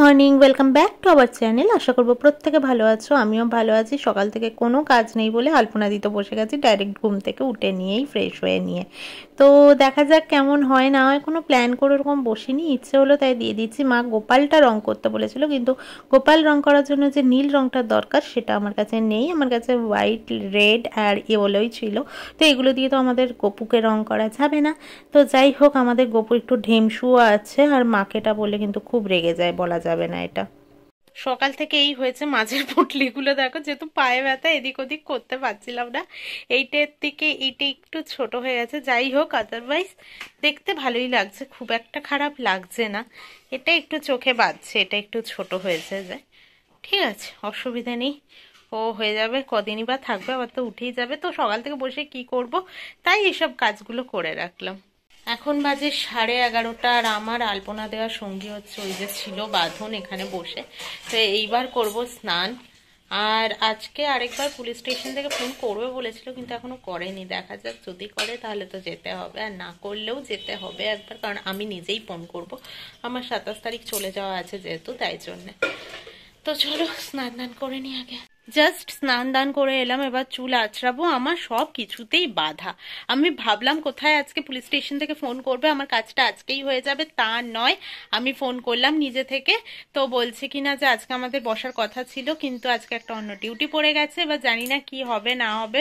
Morning welcome back to our channel আশা করবো প্রত্যেকে ভালো আছো আমিও ভালো আছি সকাল থেকে কোনো কাজ নেই বলে আলপনা দিতে বসে গেছি ডাইরেক্ট ঘুম থেকে উঠে নিয়েই ফ্রেশ হয়ে নিয়ে তো দেখা যাক কেমন হয় না হয় কোনো প্ল্যান করে ওরকম বসিনি ইচ্ছে হলো তাই দিয়ে দিচ্ছি মা গোপালটা রং করতে বলেছিল কিন্তু গোপাল রং করার জন্য যে নীল রংটা দরকার সেটা আমার কাছে নেই আমার কাছে হোয়াইট রেড আর ইয়েলোই ছিল তো এগুলো দিয়ে তো আমাদের গপুকে রং করা যাবে না তো যাই হোক আমাদের গপু একটু ঢেমসুয়া আছে আর মাকেটা বলে কিন্তু খুব রেগে যায় বলা যায় যাবে না এটা সকাল থেকে এই হয়েছে মাঝের পুটলিগুলো দেখো যেহেতু পায়ে ব্যথা এদিক ওদিক করতে পারছিলাম না এইটার থেকে এইটা একটু ছোট হয়ে গেছে যাই হোক আদারওয়াইজ দেখতে ভালোই লাগছে খুব একটা খারাপ লাগছে না এটা একটু চোখে বাঁধছে এটা একটু ছোট হয়েছে যে ঠিক আছে অসুবিধা নেই ও হয়ে যাবে কদিনই বা থাকবে আবার তো উঠেই যাবে তো সকাল থেকে বসে কি করব তাই এসব কাজগুলো করে রাখলাম এখন বাজে সাড়ে এগারোটা আর আমার আলপনা দেওয়া সঙ্গী হচ্ছে ওই যে ছিল বাঁধন এখানে বসে তো এইবার করব স্নান আর আজকে আরেকবার পুলিশ স্টেশন থেকে ফোন করবে বলেছিল কিন্তু এখনও করেনি দেখা যাক যদি করে তাহলে তো যেতে হবে আর না করলেও যেতে হবে একবার কারণ আমি নিজেই ফোন করব আমার সাতাশ তারিখ চলে যাওয়া আছে যেহেতু তাই জন্যে তো চলো স্নান করে নি আগে জাস্ট স্নান দান করে এলাম এবার চুল আঁচড়াবো আমার সব কিছুতেই বাধা আমি ভাবলাম কোথায় আজকে পুলিশ স্টেশন থেকে ফোন করবে আমার কাজটা আজকেই হয়ে যাবে তা নয় আমি ফোন করলাম নিজে থেকে তো বলছে কি না যে আজকে আমাদের বসার কথা ছিল কিন্তু আজকে একটা অন্য ডিউটি পড়ে গেছে এবার জানি না কি হবে না হবে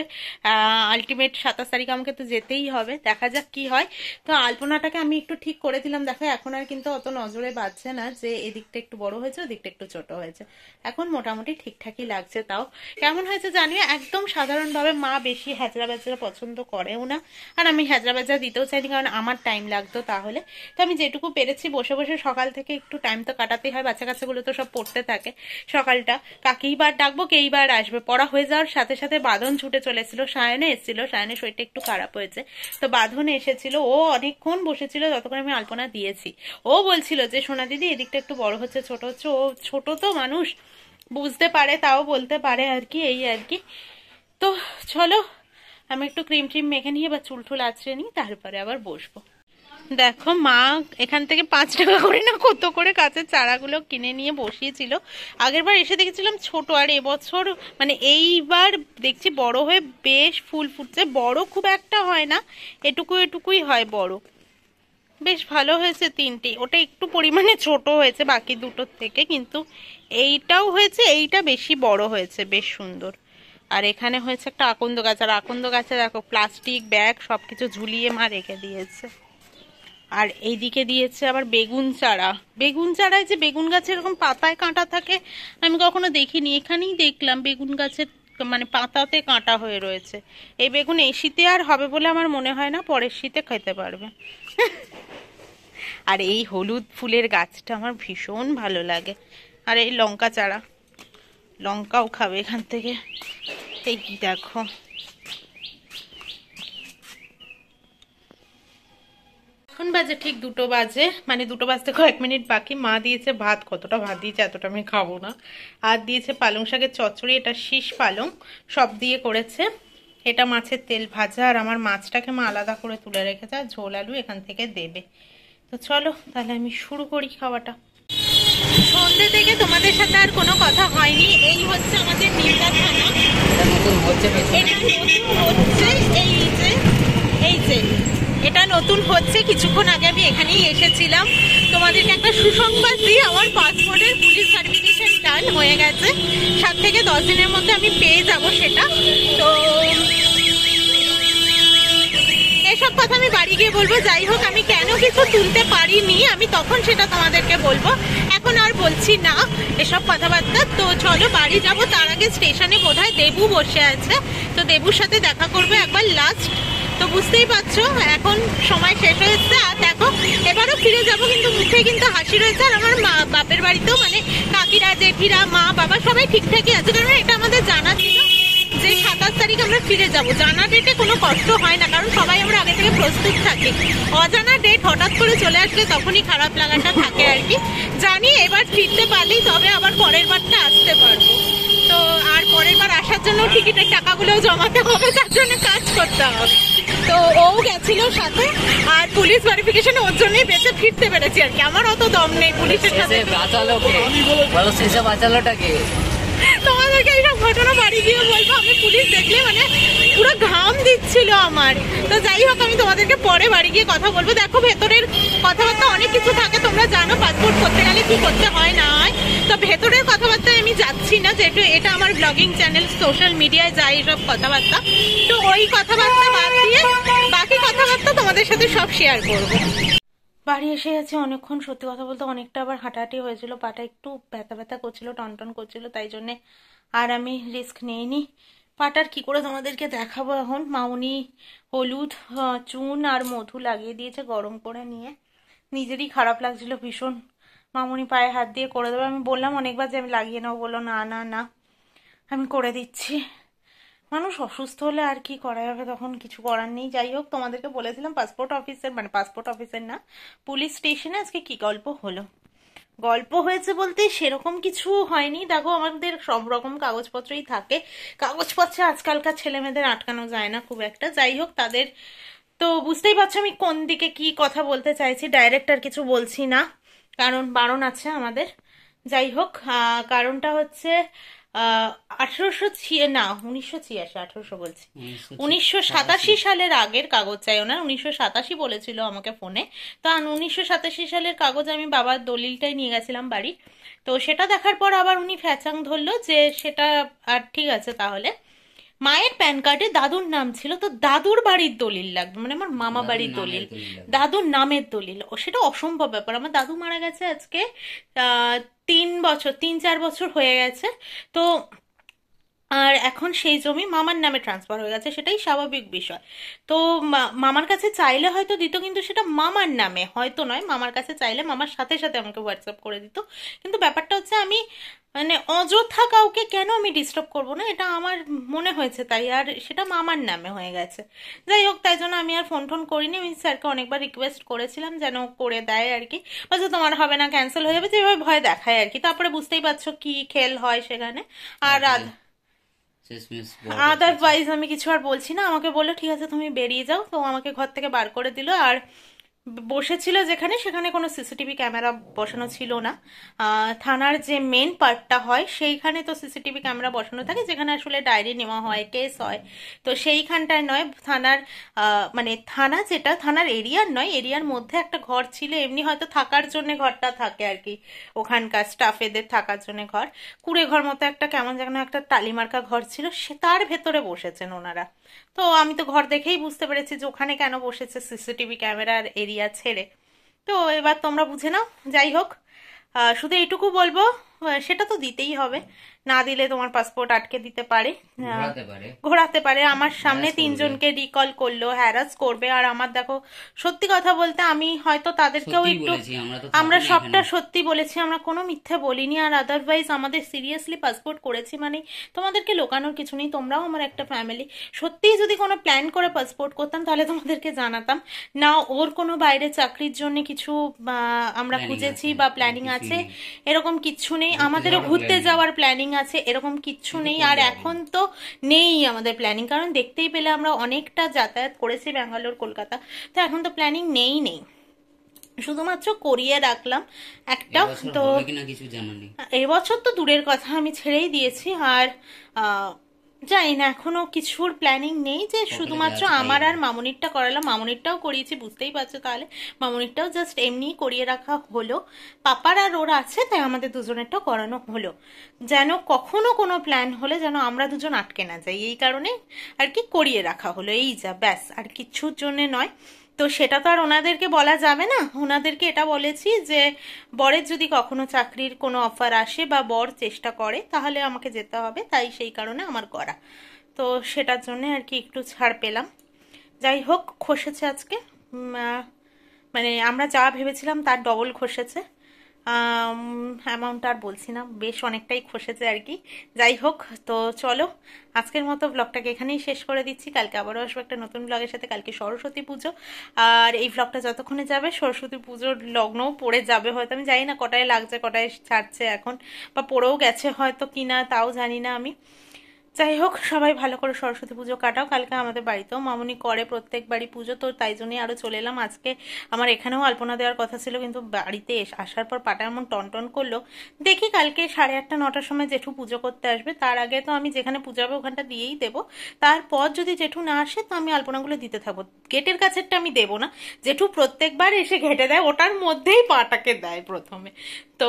আলটিমেট সাতাশ তারিখ আমাকে তো যেতেই হবে দেখা যাক কি হয় তো আলপনাটাকে আমি একটু ঠিক করে দিলাম দেখো এখন আর কিন্তু অত নজরে বাঁচছে না যে এদিকটা একটু বড় হয়েছে ওদিকটা একটু ছোট হয়েছে এখন মোটামুটি ঠিকঠাকই লাগছে তাও দাও কেমন হয়েছে জানিও একদম সাধারণভাবে মা বেশি হ্যাজরা ব্যাজরা পছন্দ করেও না আর আমি হ্যাজরা ব্যাজরা দিতেও চাইনি কারণ আমার টাইম লাগতো তাহলে তো আমি যেটুকু পেরেছি বসে বসে সকাল থেকে একটু টাইম তো কাটাতেই হয় বাচ্চা কাচ্চাগুলো তো সব পড়তে থাকে সকালটা কাকেই বার ডাকবো কেই বার আসবে পড়া হয়ে যাওয়ার সাথে সাথে বাঁধন ছুটে চলেছিল সায়নে এসেছিল সায়নে শরীরটা একটু খারাপ হয়েছে তো বাঁধন এসেছিল ও অনেকক্ষণ বসেছিল ততক্ষণ আমি আলপনা দিয়েছি ও বলছিল যে সোনা দিদি এদিকটা একটু বড় হচ্ছে ছোট হচ্ছে ও ছোট তো মানুষ বুঝতে পারে তাও বলতে পারে আর কি এই আর কি তো চলো আমি একটু ক্রিম ট্রিম মেখে নিয়ে বা চুল টুল আছড়ে নিই তারপরে আবার বসবো দেখো মা এখান থেকে পাঁচ টাকা করে না কত করে গাছের চারাগুলো কিনে নিয়ে বসিয়েছিল আগের বার এসে দেখেছিলাম ছোট আর এবছর মানে এইবার দেখছি বড় হয়ে বেশ ফুল ফুটছে বড় খুব একটা হয় না এটুকু এটুকুই হয় বড় বেশ ভালো হয়েছে তিনটি ওটা একটু পরিমাণে ছোট হয়েছে বাকি দুটোর থেকে কিন্তু এইটাও হয়েছে এইটা বেশি বড় হয়েছে বেশ সুন্দর আর এখানে হয়েছে একটা আকন্দ গাছ আর আকন্দ গাছে দেখো প্লাস্টিক ব্যাগ সব কিছু ঝুলিয়ে মা রেখে দিয়েছে আর এইদিকে দিয়েছে আবার বেগুন চারা বেগুন চারায় যে বেগুন গাছের এরকম পাতায় কাঁটা থাকে আমি কখনো দেখিনি এখানেই দেখলাম বেগুন গাছের মানে পাতাতে কাঁটা হয়ে রয়েছে এই বেগুন এই শীতে আর হবে বলে আমার মনে হয় না পরের শীতে খেতে পারবে আর এই হলুদ ফুলের গাছটা আমার ভীষণ ভালো লাগে আর এই লঙ্কা চারা লঙ্কাও খাবে এখান থেকে এই দেখো এখন বাজে ঠিক দুটো বাজে মানে দুটো বাজতে কয়েক মিনিট বাকি মা দিয়েছে ভাত কতটা ভাত দিয়েছে এতটা আমি খাবো না আর দিয়েছে পালং শাকের চচ্চড়ি এটা শীষ পালং সব দিয়ে করেছে এটা মাছের তেল ভাজা আর আমার মাছটাকে মা আলাদা করে তুলে রেখেছে আর ঝোল আলু এখান থেকে দেবে তো চলো তাহলে আমি শুরু করি খাওয়াটা সন্ধ্যে থেকে তোমাদের সাথে আর কোনো কথা হয়নি এই হচ্ছে আমাদের এটা নতুন হচ্ছে কিছুক্ষণ আগে আমি এখানেই এসেছিলাম তোমাদেরকে একটা সুসংবাদ দিই আমার পাসপোর্টের পুলিশ সার্টিফিকেশন ডান হয়ে গেছে সাত থেকে দশ দিনের মধ্যে আমি পেয়ে যাব সেটা তো এসব কথা আমি বাড়ি গিয়ে বলবো যাই হোক আমি কেন দেখিনি আমি তখন সেটা তোমাদেরকে বলবো এখন আর বলছি না এসব কথাবার্তা তো চলো বাড়ি যাব তার আগে স্টেশনে বোধ হয় দেবু বসে আছে তো দেবুর সাথে দেখা করবো একবার লাস্ট তো বুঝতেই পারছো এখন সময় শেষ হয়েছে আর দেখো এবারও ফিরে যাব কিন্তু মুখে কিন্তু হাসি রয়েছে আর আমার মা বাপের বাড়িতেও মানে কাকিরা জেঠিরা মা বাবা সবাই ঠিকঠাকই আছে কারণ এটা আমাদের জানা ছিল যে সাতাশ তারিখ আমরা ফিরে যাব জানা ডেটে কোনো কষ্ট হয় না কারণ সবাই আমরা থেকে প্রস্তুত থাকি অজানা ডেট হঠাৎ করে চলে আসলে তখনই খারাপ লাগাটা থাকে আর কি জানি এবার ফিরতে পারলেই তবে আবার পরের বারটা আসতে পারবো তো আর পরের বার আসার জন্য টিকিটের টাকাগুলো জমাতে হবে তার জন্য কাজ করতে হবে তো ও গেছিল সাথে আর পুলিশ ভেরিফিকেশন ওর জন্যই বেঁচে ফিরতে পেরেছি আর কি আমার অত দম নেই পুলিশের সাথে বাঁচালো তোমাদেরকে এইসব ঘটনা বাড়ি গিয়ে বলবো আমি পুলিশ দেখলে মানে পুরো ঘাম দিচ্ছিল আমার তো যাই হোক আমি তোমাদেরকে পরে বাড়ি গিয়ে কথা বলবো দেখো ভেতরের কথাবার্তা অনেক কিছু থাকে তোমরা জানো পাসপোর্ট করতে গেলে কি করতে হয় না হয় তো ভেতরের কথাবার্তায় আমি যাচ্ছি না যেহেতু এটা আমার ব্লগিং চ্যানেল সোশ্যাল মিডিয়ায় যায় এইসব কথাবার্তা তো ওই কথাবার্তা বাদ দিয়ে বাকি কথাবার্তা তোমাদের সাথে সব শেয়ার করবো বাড়ি এসে আছে অনেকক্ষণ সত্যি কথা বলতে অনেকটা আবার হাঁটাহাঁটি হয়েছিল পাটা একটু ব্যথা ব্যথা করছিল টনটন করছিল তাই জন্যে আর আমি রিস্ক নিইনি পাটার কি করে তোমাদেরকে দেখাবো এখন মাউনি হলুদ চুন আর মধু লাগিয়ে দিয়েছে গরম করে নিয়ে নিজেরই খারাপ লাগছিল ভীষণ মামুনি পায়ে হাত দিয়ে করে দেবে আমি বললাম অনেকবার যে আমি লাগিয়ে নেবো বললো না না না আমি করে দিচ্ছি মানুষ অসুস্থ হলে আর কি করা যাবে তখন কিছু করার নেই যাই হোক তোমাদেরকে বলেছিলাম পাসপোর্ট অফিসের মানে পাসপোর্ট অফিসের না পুলিশ স্টেশনে আজকে কি গল্প হলো গল্প হয়েছে বলতে সেরকম কিছু হয়নি দেখো আমাদের সব রকম কাগজপত্রই থাকে কাগজপত্রে আজকালকার ছেলেমেয়েদের আটকানো যায় না খুব একটা যাই হোক তাদের তো বুঝতেই পারছো আমি কোন দিকে কি কথা বলতে চাইছি ডাইরেক্ট আর কিছু বলছি না কারণ বারণ আছে আমাদের যাই হোক কারণটা হচ্ছে আঠারোশো ছিয়া না উনিশশো ছিয়াশি আঠারোশো বলছি উনিশশো সাতাশি সালের আগের কাগজ চাই ওনার উনিশশো সাতাশি বলেছিল আমাকে ফোনে তো উনিশশো সাতাশি সালের কাগজ আমি বাবার দলিলটাই নিয়ে গেছিলাম বাড়ি তো সেটা দেখার পর আবার উনি ফ্যাচাং ধরলো যে সেটা আর ঠিক আছে তাহলে মায়ের প্যান কার্ডে দাদুর নাম ছিল তো দাদুর বাড়ির দলিল লাগবে মানে আমার মামা বাড়ির দলিল দাদুর নামের দলিল সেটা অসম্ভব ব্যাপার আমার দাদু মারা গেছে আজকে আহ তিন বছর তিন চার বছর হয়ে গেছে তো আর এখন সেই জমি মামার নামে ট্রান্সফার হয়ে গেছে সেটাই স্বাভাবিক বিষয় তো মামার কাছে চাইলে হয়তো দিত কিন্তু সেটা মামার নামে হয়তো নয় মামার কাছে চাইলে মামার সাথে সাথে আমাকে হোয়াটসঅ্যাপ করে দিত কিন্তু ব্যাপারটা হচ্ছে আমি মানে অযথা কাউকে কেন আমি ডিস্টার্ব করবো না এটা আমার মনে হয়েছে তাই আর সেটা মামার নামে হয়ে গেছে যাই হোক তাই জন্য আমি আর ফোন টোন করিনি আমি স্যারকে অনেকবার রিকোয়েস্ট করেছিলাম যেন করে দেয় আর কি বলছে তোমার হবে না ক্যান্সেল হয়ে যাবে যেভাবে ভয় দেখায় আর কি তারপরে বুঝতেই পারছো কি খেল হয় সেখানে আর আচ্ছা। আদারওয়াইজ আমি কিছু আর বলছি না আমাকে বললো ঠিক আছে তুমি বেরিয়ে যাও তো আমাকে ঘর থেকে বার করে দিল আর বসেছিল যেখানে সেখানে কোনো সিসিটিভি ক্যামেরা বসানো ছিল না থানার যে মেন পার্টটা হয় সেইখানে তো সিসিটিভি ক্যামেরা বসানো থাকে যেখানে আসলে ডায়েরি নেওয়া হয় কেস হয় তো সেইখানটায় নয় থানার মানে থানা যেটা থানার এরিয়ার নয় এরিয়ার মধ্যে একটা ঘর ছিল এমনি হয়তো থাকার জন্য ঘরটা থাকে আর কি ওখানকার স্টাফেদের থাকার জন্য ঘর কুড়ে ঘর মতো একটা কেমন যেন একটা টালিমার্কা ঘর ছিল সে তার ভেতরে বসেছেন ওনারা তো আমি তো ঘর দেখেই বুঝতে পেরেছি যে ওখানে কেন বসেছে সিসিটিভি ক্যামেরার এরিয়া ইয়া ছেড়ে তো এবার তোমরা বুঝে নাও যাই হোক শুধু এইটুকু বলবো সেটা তো দিতেই হবে না দিলে তোমার পাসপোর্ট আটকে দিতে পারে ঘোরাতে পারে হ্যাঁ, আমার সামনে তিনজনকে রিকল করলো হ্যারাস করবে আর আমার দেখো সত্যি কথা বলতে আমি হয়তো তাদেরকেও একটু আমরা সবটা সত্যি বলেছি আমরা কোনো মিথ্যে বলিনি আর আদারওয়াইজ আমাদের সিরিয়াসলি পাসপোর্ট করেছি মানে তোমাদেরকে লোকানোর কিছু নেই তোমরাও আমার একটা ফ্যামিলি সত্যিই যদি কোনো প্ল্যান করে পাসপোর্ট করতাম তাহলে তোমাদেরকে জানাতাম না ওর কোনো বাইরে চাকরির জন্য কিছু আমরা খুঁজেছি বা প্ল্যানিং আছে এরকম কিছু নেই নেই আমাদেরও ঘুরতে যাওয়ার প্ল্যানিং আছে এরকম কিচ্ছু নেই আর এখন তো নেই আমাদের প্ল্যানিং কারণ দেখতেই পেলে আমরা অনেকটা যাতায়াত করেছি ব্যাঙ্গালোর কলকাতা তো এখন তো প্ল্যানিং নেই নেই শুধুমাত্র করিয়ে রাখলাম একটা তো এবছর তো দূরের কথা আমি ছেড়েই দিয়েছি আর জানি না এখনো কিছুর প্ল্যানিং নেই যে শুধুমাত্র আমার আর মামনিরটা করালাম মামনিরটাও করিয়েছি বুঝতেই পারছো তাহলে মামনিরটাও জাস্ট এমনি করিয়ে রাখা হলো পাপার আর ওর আছে তাই আমাদের দুজনেরটাও করানো হলো যেন কখনো কোনো প্ল্যান হলে যেন আমরা দুজন আটকে না যাই এই কারণে আর কি করিয়ে রাখা হলো এই যা ব্যাস আর কিছুর জন্যে নয় তো সেটা তো আর ওনাদেরকে বলা যাবে না ওনাদেরকে এটা বলেছি যে বরের যদি কখনো চাকরির কোনো অফার আসে বা বর চেষ্টা করে তাহলে আমাকে যেতে হবে তাই সেই কারণে আমার করা তো সেটার জন্য আর কি একটু ছাড় পেলাম যাই হোক খসেছে আজকে মানে আমরা যা ভেবেছিলাম তার ডবল খসেছে অ্যামাউন্ট আর বলছি না বেশ অনেকটাই খসেছে আর কি যাই হোক তো চলো আজকের মতো ব্লগটাকে এখানেই শেষ করে দিচ্ছি কালকে আবারও আসবো একটা নতুন ব্লগের সাথে কালকে সরস্বতী পুজো আর এই ব্লগটা যতক্ষণে যাবে সরস্বতী পুজোর লগ্নও পড়ে যাবে হয়তো আমি জানি না কটায় লাগছে কটায় ছাড়ছে এখন বা পড়েও গেছে হয়তো কিনা তাও জানি না আমি যাই হোক সবাই ভালো করে সরস্বতী পুজো কাটাও কালকে আমাদের বাড়িতেও মামনি করে প্রত্যেক বাড়ি পুজো তো তাই জন্যই আরও চলে এলাম আজকে আমার এখানেও আলপনা দেওয়ার কথা ছিল কিন্তু বাড়িতে আসার পর পাটা এমন টনটন করলো দেখি কালকে সাড়ে আটটা নটার সময় জেঠু পুজো করতে আসবে তার আগে তো আমি যেখানে পুজো হবে ওখানটা দিয়েই দেবো তারপর যদি জেঠু না আসে তো আমি আলপনাগুলো দিতে থাকবো গেটের কাছেরটা আমি দেবো না জেঠু প্রত্যেকবার এসে ঘেটে দেয় ওটার মধ্যেই পাটাকে দেয় প্রথমে তো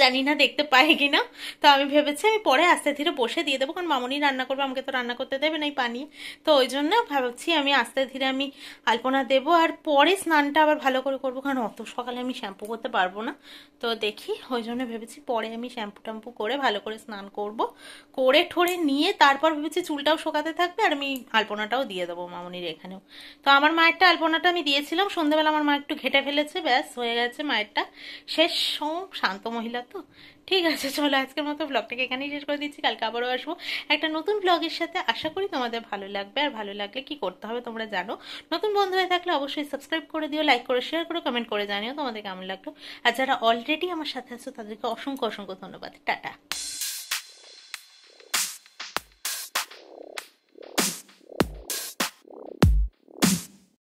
জানি না দেখতে পাই কি না তো আমি ভেবেছি আমি পরে আস্তে ধীরে বসে দিয়ে দেবো কারণ মামনি রান্না করবে আমাকে তো রান্না করতে দেবে না এই পানি তো ওই জন্য ভাবছি আমি আস্তে ধীরে আমি আলপনা দেব আর পরে স্নানটা আবার ভালো করে করবো কারণ অত সকালে আমি শ্যাম্পু করতে পারবো না তো দেখি ওই জন্য ভেবেছি পরে আমি শ্যাম্পু ট্যাম্পু করে ভালো করে স্নান করব করে ঠোরে নিয়ে তারপর ভেবেছি চুলটাও শোকাতে থাকবে আর আমি আলপনাটাও দিয়ে দেবো মামনির এখানেও তো আমার মায়েরটা আলপনাটা আমি দিয়েছিলাম সন্ধ্যাবেলা আমার মা একটু ঘেটে ফেলেছে ব্যাস হয়ে গেছে মায়েরটা শেষ শান্ত মহিলা রবিবার তো ঠিক আছে চলো আজকের মতো ব্লগটাকে এখানেই শেষ করে দিচ্ছি কালকে আবারও আসবো একটা নতুন ব্লগের সাথে আশা করি তোমাদের ভালো লাগবে আর ভালো লাগলে কি করতে হবে তোমরা জানো নতুন বন্ধু হয়ে থাকলে অবশ্যই সাবস্ক্রাইব করে দিও লাইক করে শেয়ার করো কমেন্ট করে জানিও তোমাদের কেমন লাগলো আর যারা অলরেডি আমার সাথে আছো তাদেরকে অসংখ্য অসংখ্য ধন্যবাদ টাটা